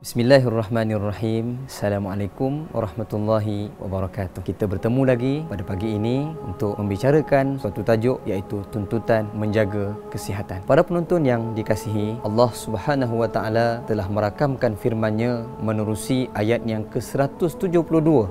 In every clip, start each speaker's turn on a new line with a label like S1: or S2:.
S1: Bismillahirrahmanirrahim Assalamualaikum warahmatullahi wabarakatuh Kita bertemu lagi pada pagi ini Untuk membicarakan suatu tajuk Iaitu tuntutan menjaga kesihatan Para penonton yang dikasihi Allah subhanahu wa ta'ala Telah merakamkan firmannya Menerusi ayat yang ke-172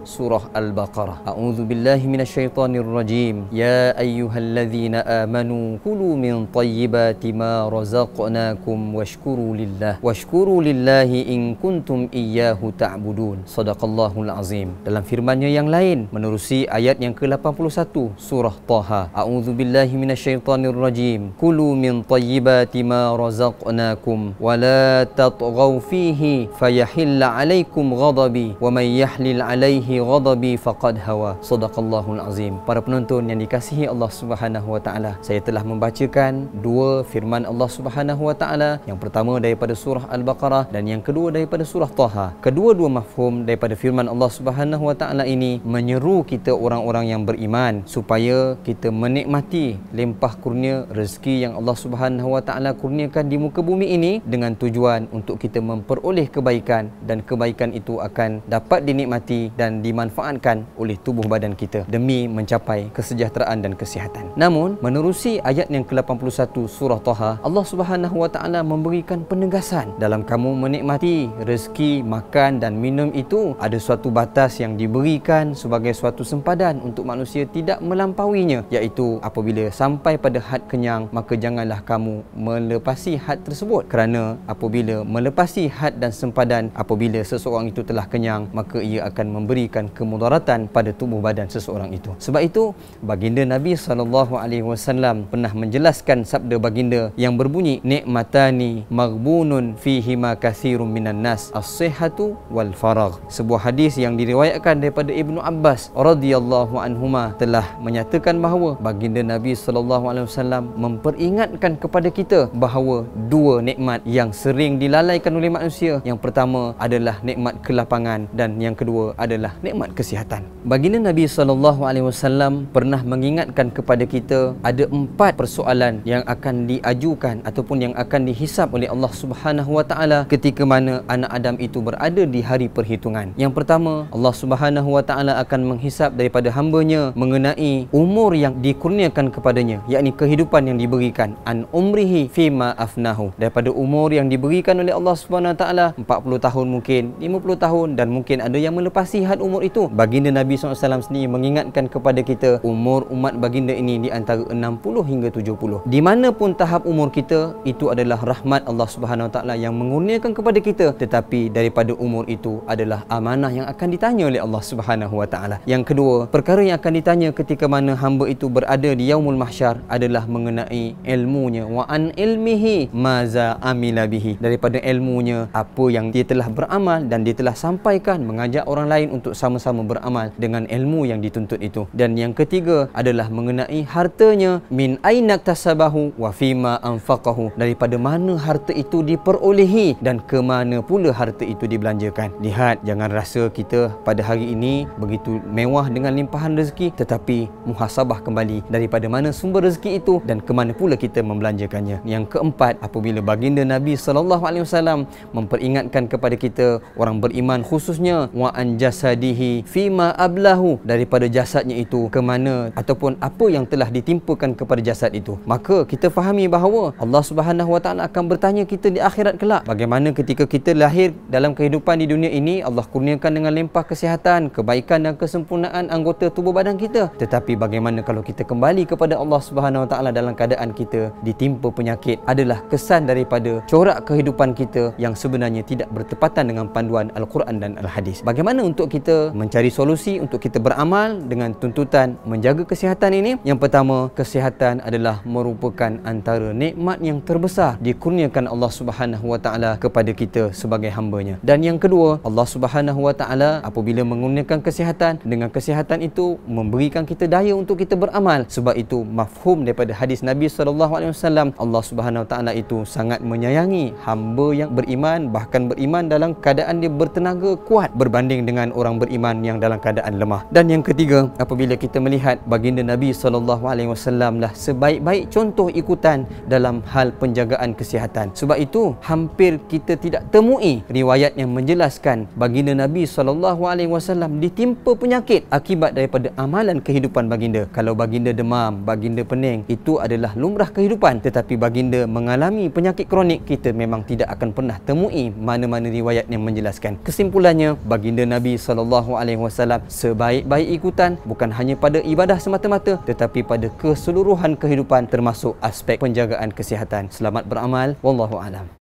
S1: Surah Al-Baqarah A'udhu billahi minasyaitanirrajim Ya ayyuhalladzina amanu Kulu min tayyibati ma razaqnakum Washkuru lillah Washkuru lillahi in kuntum iyyahu ta'budun sadaqallahul azim dalam Firman-Nya yang lain menerusi ayat yang ke-81 surah taha a'udzu billahi minasyaitonir rajim kulu min tayyibati ma razaqnakum wa la tatghaw fihi fayahilla 'alaikum ghadabi wa may yahlil 'alaihi ghadabi faqad hawa sadaqallahul azim para penonton yang dikasihi Allah Subhanahu wa taala saya telah membacakan dua firman Allah Subhanahu wa taala yang pertama daripada surah al-baqarah dan yang kedua daripada daripada surah Taha. Kedua-dua mafhum daripada firman Allah Subhanahu Wa Taala ini menyeru kita orang-orang yang beriman supaya kita menikmati limpah kurnia rezeki yang Allah Subhanahu Wa Taala kurniakan di muka bumi ini dengan tujuan untuk kita memperoleh kebaikan dan kebaikan itu akan dapat dinikmati dan dimanfaatkan oleh tubuh badan kita demi mencapai kesejahteraan dan kesihatan. Namun, menerusi ayat yang ke-81 surah Taha, Allah Subhanahu Wa Taala memberikan penegasan dalam kamu menikmati rezeki makan dan minum itu ada suatu batas yang diberikan sebagai suatu sempadan untuk manusia tidak melampauinya iaitu apabila sampai pada had kenyang maka janganlah kamu melepasi had tersebut kerana apabila melepasi had dan sempadan apabila seseorang itu telah kenyang maka ia akan memberikan kemudaratan pada tubuh badan seseorang itu sebab itu baginda Nabi saw pernah menjelaskan sabda baginda yang berbunyi nikmatani maghbunun fihi ma kathirun minan nas as-sihhatu wal faragh sebuah hadis yang diriwayatkan daripada Ibnu Abbas radhiyallahu anhuma telah menyatakan bahawa baginda Nabi sallallahu alaihi wasallam memperingatkan kepada kita bahawa dua nikmat yang sering dilalaikan oleh manusia yang pertama adalah nikmat kelapangan dan yang kedua adalah nikmat kesihatan baginda Nabi sallallahu alaihi wasallam pernah mengingatkan kepada kita ada empat persoalan yang akan diajukan ataupun yang akan dihisap oleh Allah Subhanahu wa taala ketika mana anak Adam itu berada di hari perhitungan. Yang pertama, Allah Subhanahu Wa Taala akan menghisap daripada hamba-Nya mengenai umur yang dikurniakan kepadanya, yakni kehidupan yang diberikan an umrihi fima afnahu daripada umur yang diberikan oleh Allah Subhanahu Wa Taala 40 tahun mungkin 50 tahun dan mungkin ada yang melepasi had umur itu. Baginda Nabi SAW sendiri mengingatkan kepada kita umur umat baginda ini di antara 60 hingga 70. Di mana tahap umur kita itu adalah rahmat Allah Subhanahu Wa Taala yang mengurniakan kepada kita tetapi daripada umur itu adalah amanah yang akan ditanya oleh Allah Subhanahu wa taala. Yang kedua, perkara yang akan ditanya ketika mana hamba itu berada di yaumul mahsyar adalah mengenai ilmunya wa an ilmihi maza amila bihi. Daripada ilmunya apa yang dia telah beramal dan dia telah sampaikan mengajak orang lain untuk sama-sama beramal dengan ilmu yang dituntut itu. Dan yang ketiga adalah mengenai hartanya min ainak tasabahu wa fima anfaqahu. Daripada mana harta itu diperolehi dan ke mana pula harta itu dibelanjakan lihat jangan rasa kita pada hari ini begitu mewah dengan limpahan rezeki tetapi muhasabah kembali daripada mana sumber rezeki itu dan ke mana pula kita membelanjakannya yang keempat apabila baginda Nabi saw memperingatkan kepada kita orang beriman khususnya wa anjasadihi jasadihi fima ablahu daripada jasadnya itu ke mana ataupun apa yang telah ditimpakan kepada jasad itu maka kita fahami bahawa Allah Subhanahu akan bertanya kita di akhirat kelak bagaimana ketika kita lahir dalam kehidupan di dunia ini Allah kurniakan dengan lempah kesihatan, kebaikan dan kesempurnaan anggota tubuh badan kita. Tetapi bagaimana kalau kita kembali kepada Allah Subhanahu Wa Taala dalam keadaan kita ditimpa penyakit adalah kesan daripada corak kehidupan kita yang sebenarnya tidak bertepatan dengan panduan Al-Quran dan Al-Hadis. Bagaimana untuk kita mencari solusi untuk kita beramal dengan tuntutan menjaga kesihatan ini? Yang pertama, kesihatan adalah merupakan antara nikmat yang terbesar dikurniakan Allah Subhanahu Wa Taala kepada kita sebagai sebagai hambanya dan yang kedua Allah Subhanahu Wa Taala apabila menggunakan kesihatan dengan kesihatan itu memberikan kita daya untuk kita beramal sebab itu mafhum daripada hadis Nabi SAW Allah Subhanahu Wa Taala itu sangat menyayangi hamba yang beriman bahkan beriman dalam keadaan dia bertenaga kuat berbanding dengan orang beriman yang dalam keadaan lemah dan yang ketiga apabila kita melihat baginda Nabi SAW lah sebaik-baik contoh ikutan dalam hal penjagaan kesihatan sebab itu hampir kita tidak temui ditemui riwayat yang menjelaskan baginda Nabi SAW ditimpa penyakit akibat daripada amalan kehidupan baginda. Kalau baginda demam, baginda pening, itu adalah lumrah kehidupan. Tetapi baginda mengalami penyakit kronik, kita memang tidak akan pernah temui mana-mana riwayat yang menjelaskan. Kesimpulannya, baginda Nabi SAW sebaik-baik ikutan bukan hanya pada ibadah semata-mata tetapi pada keseluruhan kehidupan termasuk aspek penjagaan kesihatan. Selamat beramal. Wallahu alam.